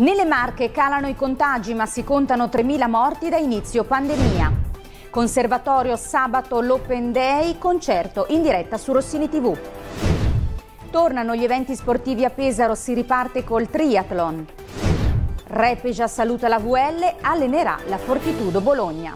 Nelle Marche calano i contagi ma si contano 3.000 morti da inizio pandemia. Conservatorio sabato l'Open Day, concerto in diretta su Rossini TV. Tornano gli eventi sportivi a Pesaro, si riparte col triathlon. Repeja saluta la VL, allenerà la Fortitudo Bologna.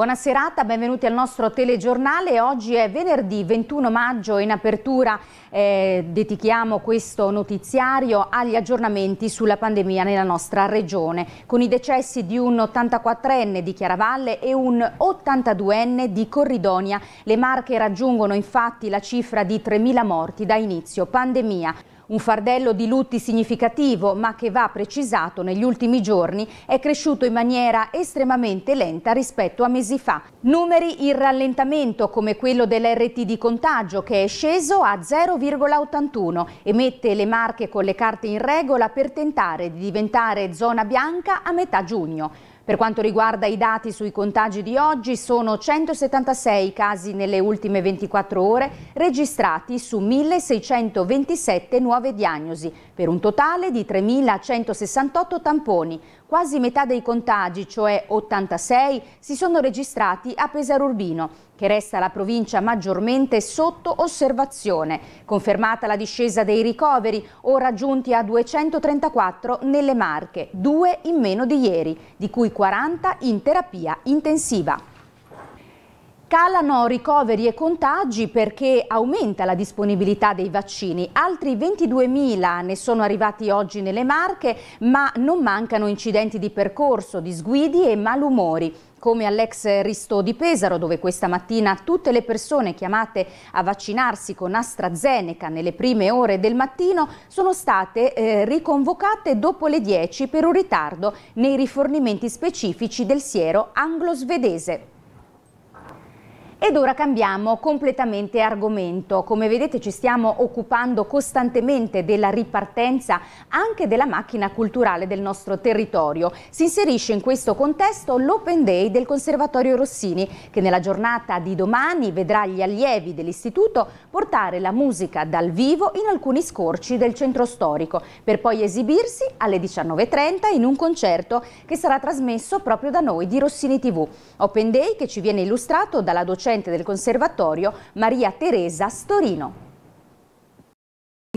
Buona serata, benvenuti al nostro telegiornale. Oggi è venerdì 21 maggio, e in apertura eh, dedichiamo questo notiziario agli aggiornamenti sulla pandemia nella nostra regione, con i decessi di un 84enne di Chiaravalle e un 82enne di Corridonia. Le Marche raggiungono infatti la cifra di 3.000 morti da inizio pandemia. Un fardello di lutti significativo, ma che va precisato negli ultimi giorni, è cresciuto in maniera estremamente lenta rispetto a mesi fa. Numeri in rallentamento come quello dell'RT di contagio che è sceso a 0,81 e mette le marche con le carte in regola per tentare di diventare zona bianca a metà giugno. Per quanto riguarda i dati sui contagi di oggi, sono 176 i casi nelle ultime 24 ore registrati su 1627 nuove diagnosi, per un totale di 3168 tamponi quasi metà dei contagi, cioè 86, si sono registrati a Pesaro Urbino, che resta la provincia maggiormente sotto osservazione, confermata la discesa dei ricoveri, ora giunti a 234 nelle Marche, due in meno di ieri, di cui 40 in terapia intensiva. Calano ricoveri e contagi perché aumenta la disponibilità dei vaccini. Altri 22.000 ne sono arrivati oggi nelle Marche, ma non mancano incidenti di percorso, disguidi e malumori come all'ex Risto di Pesaro, dove questa mattina tutte le persone chiamate a vaccinarsi con AstraZeneca nelle prime ore del mattino sono state eh, riconvocate dopo le 10 per un ritardo nei rifornimenti specifici del siero anglo-svedese. Ed ora cambiamo completamente argomento. Come vedete ci stiamo occupando costantemente della ripartenza anche della macchina culturale del nostro territorio. Si inserisce in questo contesto l'Open Day del Conservatorio Rossini che nella giornata di domani vedrà gli allievi dell'istituto portare la musica dal vivo in alcuni scorci del centro storico per poi esibirsi alle 19.30 in un concerto che sarà trasmesso proprio da noi di Rossini TV. Open Day che ci viene illustrato dalla docente docente del Conservatorio Maria Teresa Storino.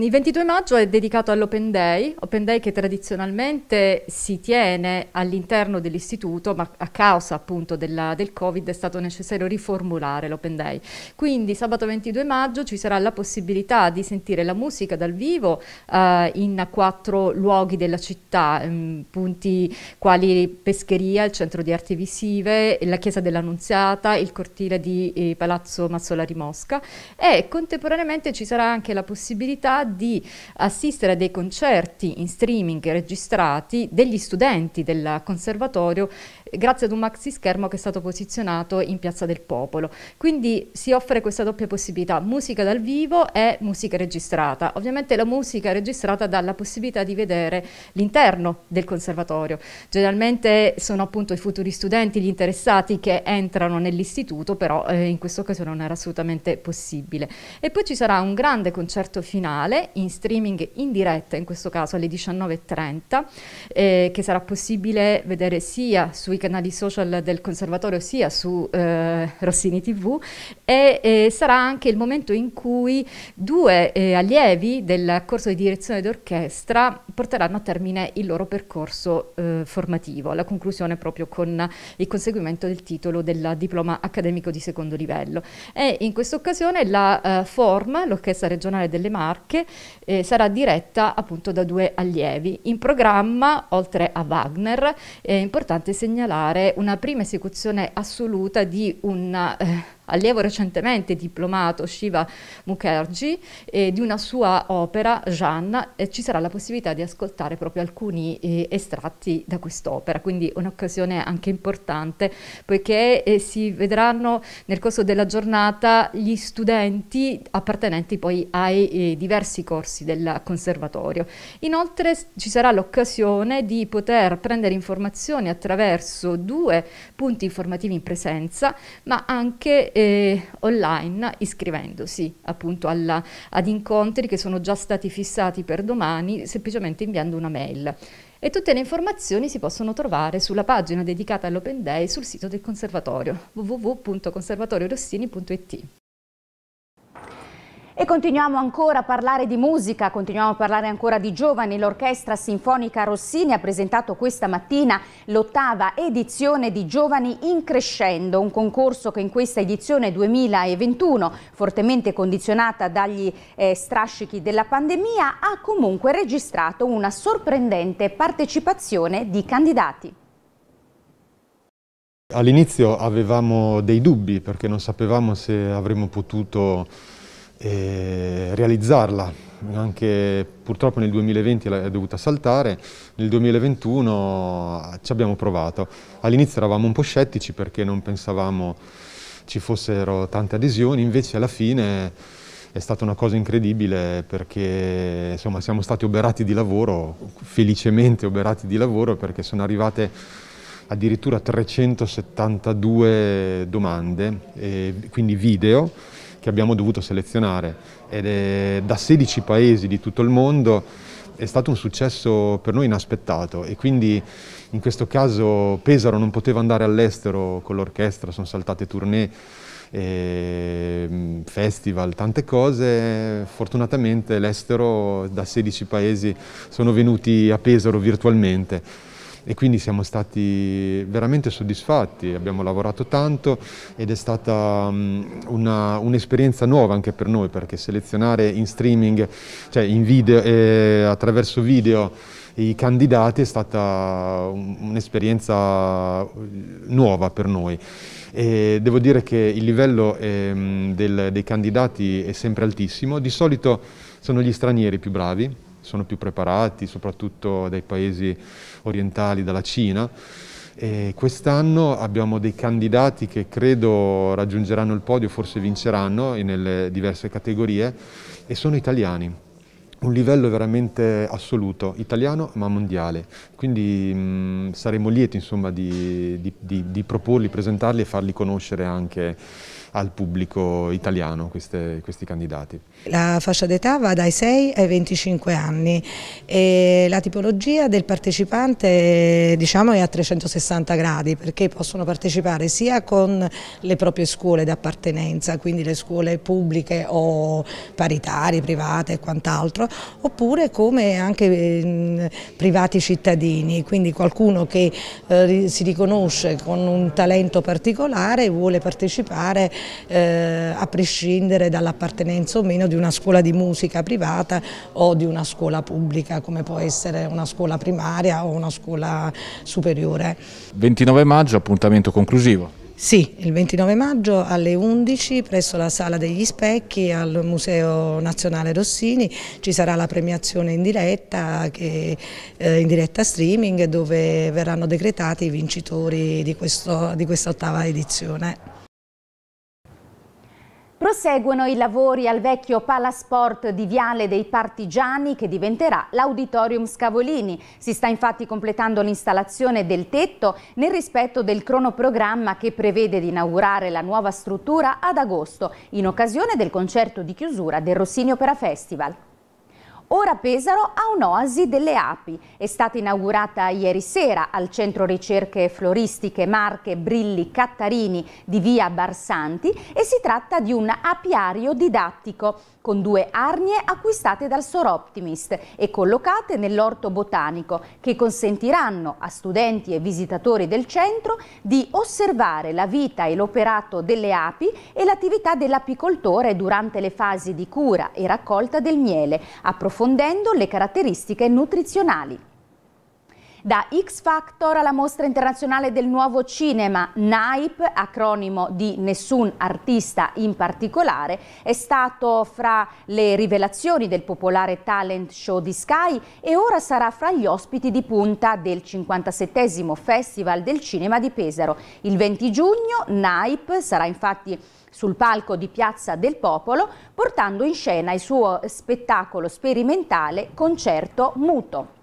Il 22 maggio è dedicato all'Open Day, Open Day che tradizionalmente si tiene all'interno dell'istituto, ma a causa appunto della, del Covid è stato necessario riformulare l'Open Day. Quindi sabato 22 maggio ci sarà la possibilità di sentire la musica dal vivo eh, in quattro luoghi della città, ehm, punti quali Pescheria, il Centro di Arti Visive, la Chiesa dell'Annunziata, il cortile di eh, Palazzo Mazzolari Mosca e contemporaneamente ci sarà anche la possibilità di assistere a dei concerti in streaming registrati degli studenti del conservatorio grazie ad un maxi schermo che è stato posizionato in Piazza del Popolo. Quindi si offre questa doppia possibilità, musica dal vivo e musica registrata. Ovviamente la musica registrata dà la possibilità di vedere l'interno del conservatorio. Generalmente sono appunto i futuri studenti, gli interessati che entrano nell'istituto, però eh, in questa occasione non era assolutamente possibile. E poi ci sarà un grande concerto finale in streaming in diretta, in questo caso alle 19.30, eh, che sarà possibile vedere sia sui canali canali social del Conservatorio sia su eh, Rossini TV e eh, sarà anche il momento in cui due eh, allievi del corso di direzione d'orchestra porteranno a termine il loro percorso eh, formativo, alla conclusione proprio con il conseguimento del titolo del diploma accademico di secondo livello. E in questa occasione la eh, FORM, l'Orchestra Regionale delle Marche, eh, sarà diretta appunto da due allievi. In programma, oltre a Wagner, è importante segnalare segnalare una prima esecuzione assoluta di un eh, allievo recentemente diplomato Shiva Mukherjee eh, di una sua opera, Jeanne, e ci sarà la possibilità di ascoltare proprio alcuni eh, estratti da quest'opera, quindi un'occasione anche importante poiché eh, si vedranno nel corso della giornata gli studenti appartenenti poi ai eh, diversi corsi del conservatorio. Inoltre ci sarà l'occasione di poter prendere informazioni attraverso due punti informativi in presenza, ma anche eh, online iscrivendosi appunto alla, ad incontri che sono già stati fissati per domani semplicemente inviando una mail. E tutte le informazioni si possono trovare sulla pagina dedicata all'Open Day sul sito del Conservatorio www.conservatoriorossini.it. E continuiamo ancora a parlare di musica, continuiamo a parlare ancora di giovani. L'Orchestra Sinfonica Rossini ha presentato questa mattina l'ottava edizione di Giovani in Crescendo, un concorso che in questa edizione 2021, fortemente condizionata dagli eh, strascichi della pandemia, ha comunque registrato una sorprendente partecipazione di candidati. All'inizio avevamo dei dubbi perché non sapevamo se avremmo potuto e realizzarla. Anche purtroppo nel 2020 è dovuta saltare, nel 2021 ci abbiamo provato. All'inizio eravamo un po' scettici perché non pensavamo ci fossero tante adesioni, invece alla fine è stata una cosa incredibile perché insomma, siamo stati oberati di lavoro, felicemente oberati di lavoro perché sono arrivate addirittura 372 domande, quindi video, che abbiamo dovuto selezionare ed è da 16 paesi di tutto il mondo è stato un successo per noi inaspettato e quindi in questo caso Pesaro non poteva andare all'estero con l'orchestra, sono saltate tournée, eh, festival, tante cose. Fortunatamente l'estero da 16 paesi sono venuti a Pesaro virtualmente e quindi siamo stati veramente soddisfatti, abbiamo lavorato tanto ed è stata mm, un'esperienza nuova anche per noi perché selezionare in streaming, cioè in video, eh, attraverso video i candidati è stata un'esperienza nuova per noi. E devo dire che il livello eh, del, dei candidati è sempre altissimo, di solito sono gli stranieri più bravi, sono più preparati, soprattutto dai paesi orientali, dalla Cina. Quest'anno abbiamo dei candidati che credo raggiungeranno il podio, forse vinceranno nelle diverse categorie, e sono italiani un livello veramente assoluto, italiano ma mondiale. Quindi mh, saremo lieti insomma, di, di, di, di proporli, presentarli e farli conoscere anche al pubblico italiano queste, questi candidati. La fascia d'età va dai 6 ai 25 anni e la tipologia del partecipante diciamo, è a 360 gradi perché possono partecipare sia con le proprie scuole d'appartenenza, quindi le scuole pubbliche o paritarie, private e quant'altro, oppure come anche ehm, privati cittadini, quindi qualcuno che eh, si riconosce con un talento particolare e vuole partecipare eh, a prescindere dall'appartenenza o meno di una scuola di musica privata o di una scuola pubblica come può essere una scuola primaria o una scuola superiore. 29 maggio appuntamento conclusivo. Sì, il 29 maggio alle 11 presso la Sala degli Specchi al Museo Nazionale Rossini ci sarà la premiazione in diretta, che, eh, in diretta streaming dove verranno decretati i vincitori di, questo, di questa ottava edizione. Proseguono i lavori al vecchio palasport di Viale dei Partigiani che diventerà l'Auditorium Scavolini. Si sta infatti completando l'installazione del tetto nel rispetto del cronoprogramma che prevede di inaugurare la nuova struttura ad agosto in occasione del concerto di chiusura del Rossini Opera Festival. Ora Pesaro ha un'oasi delle api. È stata inaugurata ieri sera al Centro Ricerche Floristiche Marche Brilli Cattarini di via Barsanti e si tratta di un apiario didattico con due arnie acquistate dal Soroptimist e collocate nell'orto botanico che consentiranno a studenti e visitatori del centro di osservare la vita e l'operato delle api e l'attività dell'apicoltore durante le fasi di cura e raccolta del miele, approfondendo le caratteristiche nutrizionali. Da X Factor alla Mostra Internazionale del Nuovo Cinema, NAIP, acronimo di Nessun Artista in particolare, è stato fra le rivelazioni del popolare talent show di Sky e ora sarà fra gli ospiti di punta del 57 Festival del Cinema di Pesaro. Il 20 giugno NAIP sarà infatti sul palco di Piazza del Popolo portando in scena il suo spettacolo sperimentale Concerto Muto.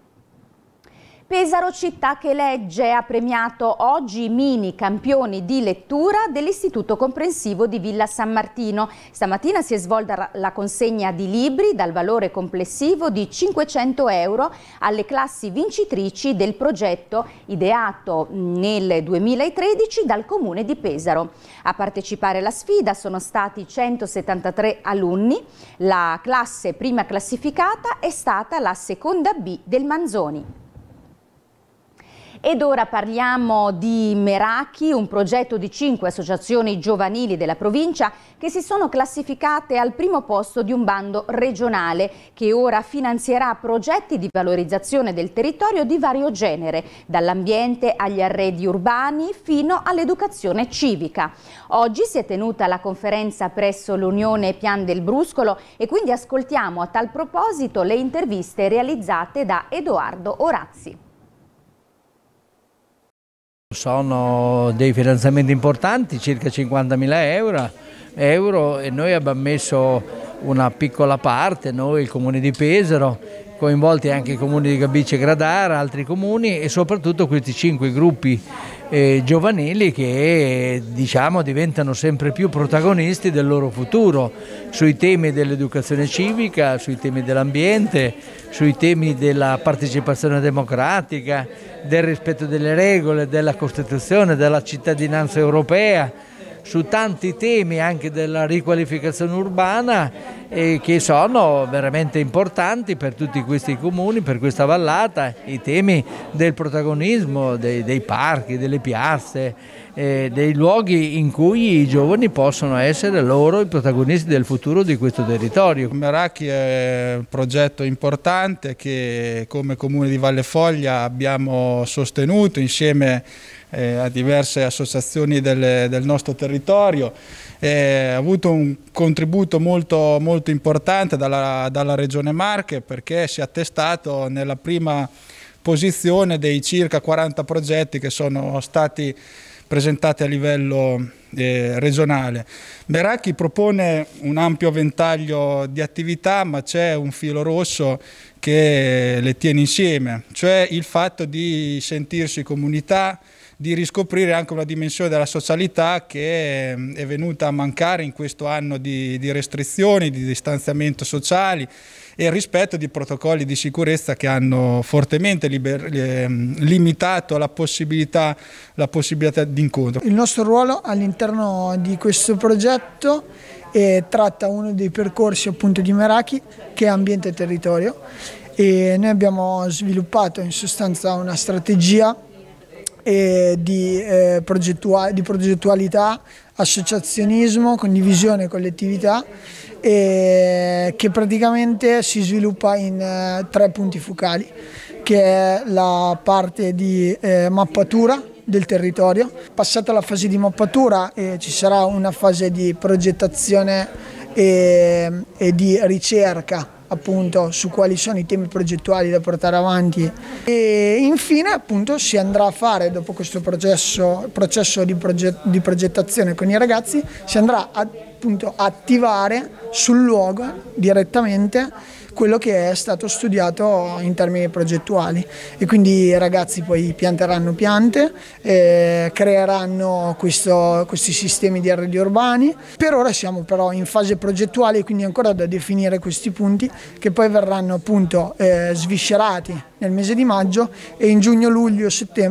Pesaro Città che legge ha premiato oggi i mini campioni di lettura dell'Istituto Comprensivo di Villa San Martino. Stamattina si è svolta la consegna di libri dal valore complessivo di 500 euro alle classi vincitrici del progetto ideato nel 2013 dal Comune di Pesaro. A partecipare alla sfida sono stati 173 alunni. La classe prima classificata è stata la seconda B del Manzoni. Ed ora parliamo di Meraki, un progetto di cinque associazioni giovanili della provincia che si sono classificate al primo posto di un bando regionale che ora finanzierà progetti di valorizzazione del territorio di vario genere, dall'ambiente agli arredi urbani fino all'educazione civica. Oggi si è tenuta la conferenza presso l'Unione Pian del Bruscolo e quindi ascoltiamo a tal proposito le interviste realizzate da Edoardo Orazzi. Sono dei finanziamenti importanti, circa 50.000 euro, euro, e noi abbiamo messo una piccola parte, noi il Comune di Pesaro, coinvolti anche i comuni di Gabice e Gradara, altri comuni e soprattutto questi cinque gruppi eh, giovanili che diciamo, diventano sempre più protagonisti del loro futuro sui temi dell'educazione civica, sui temi dell'ambiente, sui temi della partecipazione democratica, del rispetto delle regole, della Costituzione, della cittadinanza europea su tanti temi anche della riqualificazione urbana eh, che sono veramente importanti per tutti questi comuni, per questa vallata, i temi del protagonismo dei, dei parchi, delle piazze eh, dei luoghi in cui i giovani possono essere loro i protagonisti del futuro di questo territorio. Meracchi è un progetto importante che come Comune di Valle Foglia abbiamo sostenuto insieme eh, a diverse associazioni del, del nostro territorio. Eh, ha avuto un contributo molto, molto importante dalla, dalla Regione Marche perché si è attestato nella prima posizione dei circa 40 progetti che sono stati presentate a livello eh, regionale. Meracchi propone un ampio ventaglio di attività ma c'è un filo rosso che le tiene insieme, cioè il fatto di sentirsi comunità, di riscoprire anche una dimensione della socialità che ehm, è venuta a mancare in questo anno di, di restrizioni, di distanziamento sociali e il rispetto di protocolli di sicurezza che hanno fortemente liber- eh, limitato la possibilità, la possibilità di incontro. Il nostro ruolo all'interno di questo progetto è, eh, tratta uno dei percorsi appunto di Meraki che è ambiente e territorio e noi abbiamo sviluppato in sostanza una strategia eh, di, eh, progettua- di progettualità, associazionismo, condivisione e collettività e che praticamente si sviluppa in eh, tre punti focali, che è la parte di eh, mappatura del territorio. Passata la fase di mappatura eh, ci sarà una fase di progettazione e, e di ricerca appunto su quali sono i temi progettuali da portare avanti e infine appunto si andrà a fare dopo questo processo, processo di, proget di progettazione con i ragazzi si andrà a appunto attivare sul luogo direttamente quello che è stato studiato in termini progettuali e quindi i ragazzi poi pianteranno piante, eh, creeranno questo, questi sistemi di arredi urbani. Per ora siamo però in fase progettuale quindi ancora da definire questi punti che poi verranno appunto eh, sviscerati nel mese di maggio e in giugno, luglio,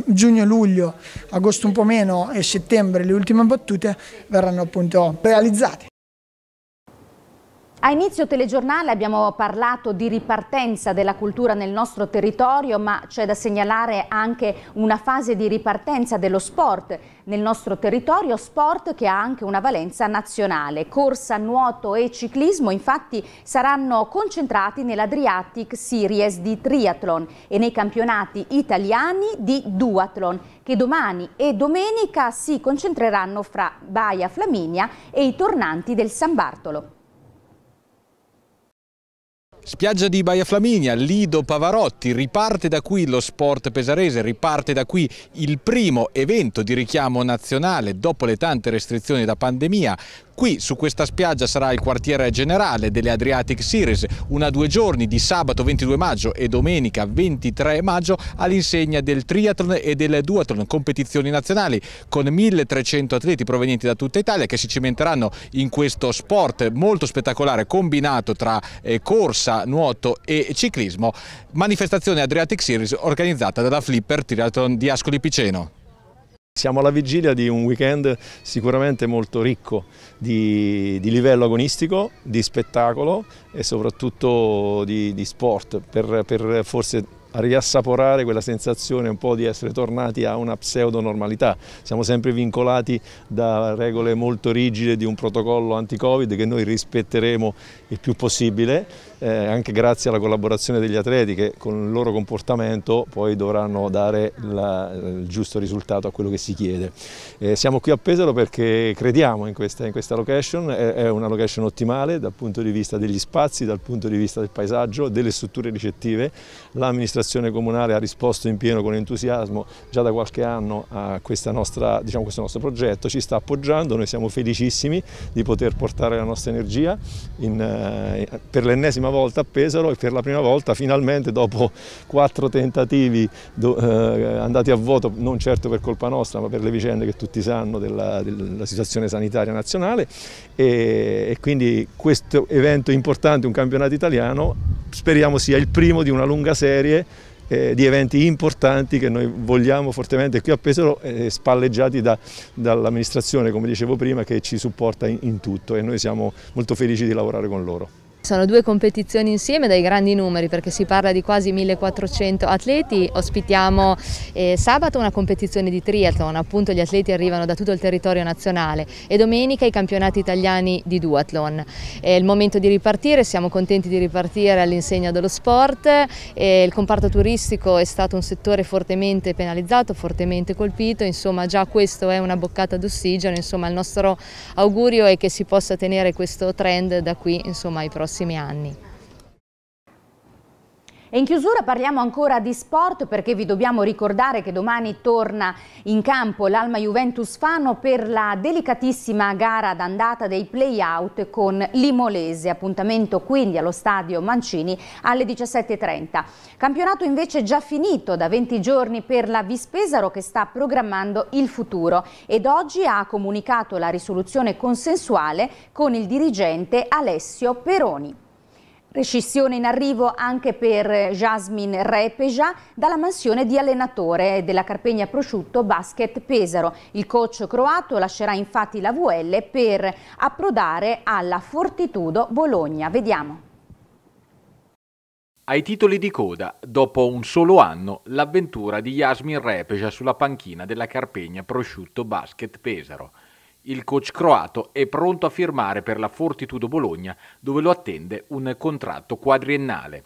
giugno, luglio, agosto un po' meno e settembre le ultime battute verranno appunto realizzate. A inizio telegiornale abbiamo parlato di ripartenza della cultura nel nostro territorio, ma c'è da segnalare anche una fase di ripartenza dello sport nel nostro territorio, sport che ha anche una valenza nazionale. Corsa, nuoto e ciclismo infatti saranno concentrati nell'Adriatic Series di triathlon e nei campionati italiani di duathlon, che domani e domenica si concentreranno fra Baia Flaminia e i tornanti del San Bartolo. Spiaggia di Baia Flaminia, Lido Pavarotti, riparte da qui lo sport pesarese, riparte da qui il primo evento di richiamo nazionale dopo le tante restrizioni da pandemia Qui su questa spiaggia sarà il quartiere generale delle Adriatic Series, una due giorni di sabato 22 maggio e domenica 23 maggio all'insegna del triathlon e del duathlon, competizioni nazionali con 1300 atleti provenienti da tutta Italia che si cimenteranno in questo sport molto spettacolare combinato tra eh, corsa, nuoto e ciclismo, manifestazione Adriatic Series organizzata dalla Flipper Triathlon di Ascoli Piceno. Siamo alla vigilia di un weekend sicuramente molto ricco di, di livello agonistico, di spettacolo e soprattutto di, di sport per, per forse riassaporare quella sensazione un po' di essere tornati a una pseudo normalità. Siamo sempre vincolati da regole molto rigide di un protocollo anti-Covid che noi rispetteremo il più possibile eh, anche grazie alla collaborazione degli atleti che con il loro comportamento poi dovranno dare la, il giusto risultato a quello che si chiede. Eh, siamo qui a Pesaro perché crediamo in questa, in questa location, è, è, una location ottimale dal punto di vista degli spazi, dal punto di vista del paesaggio, delle strutture ricettive, l'amministrazione comunale ha risposto in pieno con entusiasmo già da qualche anno a nostra, diciamo, questo nostro progetto, ci sta appoggiando, noi siamo felicissimi di poter portare la nostra energia in, eh, per l'ennesima volta a Pesaro e per la prima volta finalmente dopo quattro tentativi do, eh, andati a voto, non certo per colpa nostra ma per le vicende che tutti sanno della, della situazione sanitaria nazionale e, e quindi questo evento importante, un campionato italiano, speriamo sia il primo di una lunga serie eh, di eventi importanti che noi vogliamo fortemente qui a Pesaro eh, spalleggiati da, dall'amministrazione come dicevo prima che ci supporta in, in tutto e noi siamo molto felici di lavorare con loro sono due competizioni insieme dai grandi numeri perché si parla di quasi 1400 atleti, ospitiamo eh, sabato una competizione di triathlon, appunto gli atleti arrivano da tutto il territorio nazionale e domenica i campionati italiani di duathlon. È il momento di ripartire, siamo contenti di ripartire all'insegna dello sport, eh, il comparto turistico è stato un settore fortemente penalizzato, fortemente colpito, insomma già questo è una boccata d'ossigeno, insomma il nostro augurio è che si possa tenere questo trend da qui insomma, ai prossimi prossimi anni. E in chiusura parliamo ancora di sport perché vi dobbiamo ricordare che domani torna in campo l'Alma Juventus Fano per la delicatissima gara d'andata dei play-out con l'Imolese, appuntamento quindi allo stadio Mancini alle 17.30. Campionato invece già finito da 20 giorni per la Vispesaro che sta programmando il futuro ed oggi ha comunicato la risoluzione consensuale con il dirigente Alessio Peroni. Rescissione in arrivo anche per Jasmine Repeja dalla mansione di allenatore della Carpegna Prosciutto Basket Pesaro. Il coach croato lascerà infatti la VL per approdare alla Fortitudo Bologna. Vediamo. Ai titoli di coda, dopo un solo anno, l'avventura di Jasmine Repeja sulla panchina della Carpegna Prosciutto Basket Pesaro. Il coach croato è pronto a firmare per la Fortitudo Bologna, dove lo attende un contratto quadriennale.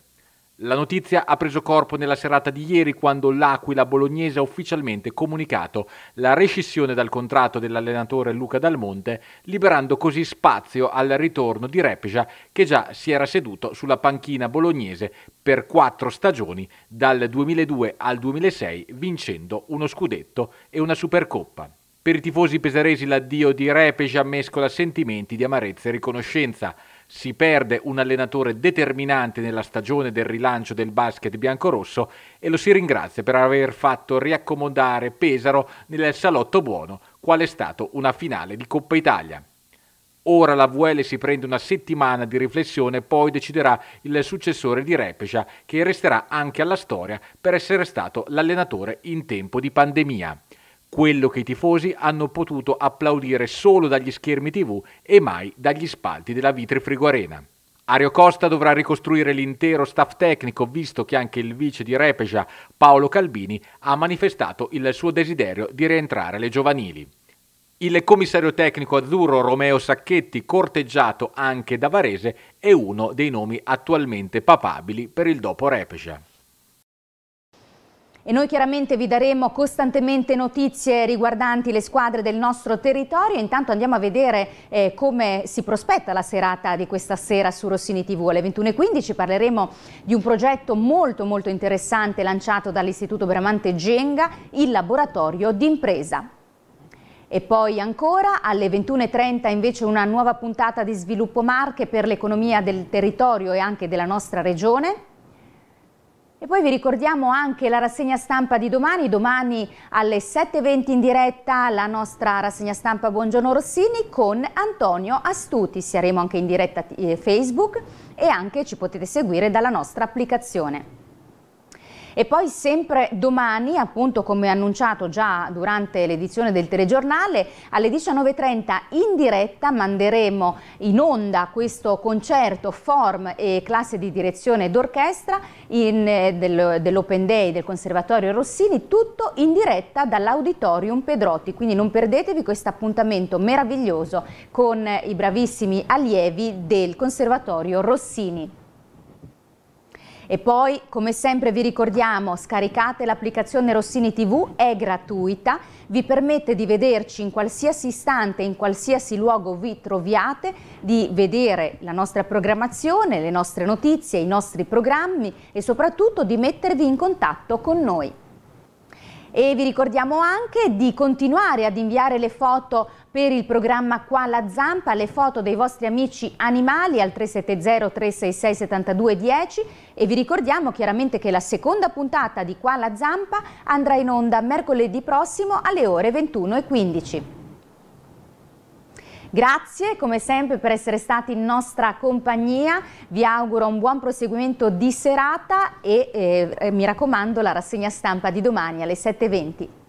La notizia ha preso corpo nella serata di ieri quando l'Aquila bolognese ha ufficialmente comunicato la rescissione dal contratto dell'allenatore Luca Dalmonte, liberando così spazio al ritorno di Repja che già si era seduto sulla panchina bolognese per quattro stagioni dal 2002 al 2006 vincendo uno scudetto e una supercoppa. Per i tifosi pesaresi l'addio di Repeja mescola sentimenti di amarezza e riconoscenza. Si perde un allenatore determinante nella stagione del rilancio del basket biancorosso e lo si ringrazia per aver fatto riaccomodare Pesaro nel salotto buono, quale è stato una finale di Coppa Italia. Ora la VL si prende una settimana di riflessione e poi deciderà il successore di Repeja, che resterà anche alla storia per essere stato l'allenatore in tempo di pandemia quello che i tifosi hanno potuto applaudire solo dagli schermi tv e mai dagli spalti della Vitrifrigo Arena. Ario Costa dovrà ricostruire l'intero staff tecnico, visto che anche il vice di Repeja, Paolo Calbini, ha manifestato il suo desiderio di rientrare alle giovanili. Il commissario tecnico azzurro Romeo Sacchetti, corteggiato anche da Varese, è uno dei nomi attualmente papabili per il dopo Repeja. E noi chiaramente vi daremo costantemente notizie riguardanti le squadre del nostro territorio. Intanto andiamo a vedere eh, come si prospetta la serata di questa sera su Rossini TV. Alle 21.15 parleremo di un progetto molto molto interessante lanciato dall'Istituto Bramante Genga, il laboratorio d'impresa. E poi ancora alle 21.30 invece una nuova puntata di Sviluppo Marche per l'economia del territorio e anche della nostra regione. E poi vi ricordiamo anche la rassegna stampa di domani, domani alle 7.20 in diretta la nostra rassegna stampa Buongiorno Rossini con Antonio Astuti, saremo anche in diretta eh, Facebook e anche ci potete seguire dalla nostra applicazione. E poi sempre domani, appunto come annunciato già durante l'edizione del telegiornale, alle 19.30 in diretta manderemo in onda questo concerto form e classe di direzione d'orchestra eh, del, dell'Open Day del Conservatorio Rossini, tutto in diretta dall'Auditorium Pedrotti. Quindi non perdetevi questo appuntamento meraviglioso con i bravissimi allievi del Conservatorio Rossini. E poi, come sempre vi ricordiamo, scaricate l'applicazione Rossini TV, è gratuita, vi permette di vederci in qualsiasi istante, in qualsiasi luogo vi troviate, di vedere la nostra programmazione, le nostre notizie, i nostri programmi e soprattutto di mettervi in contatto con noi. E vi ricordiamo anche di continuare ad inviare le foto per il programma Qua la Zampa, le foto dei vostri amici animali al 370 366 7210 e vi ricordiamo chiaramente che la seconda puntata di Qua la Zampa andrà in onda mercoledì prossimo alle ore 21.15. Grazie come sempre per essere stati in nostra compagnia, vi auguro un buon proseguimento di serata e eh, mi raccomando la rassegna stampa di domani alle 7.20.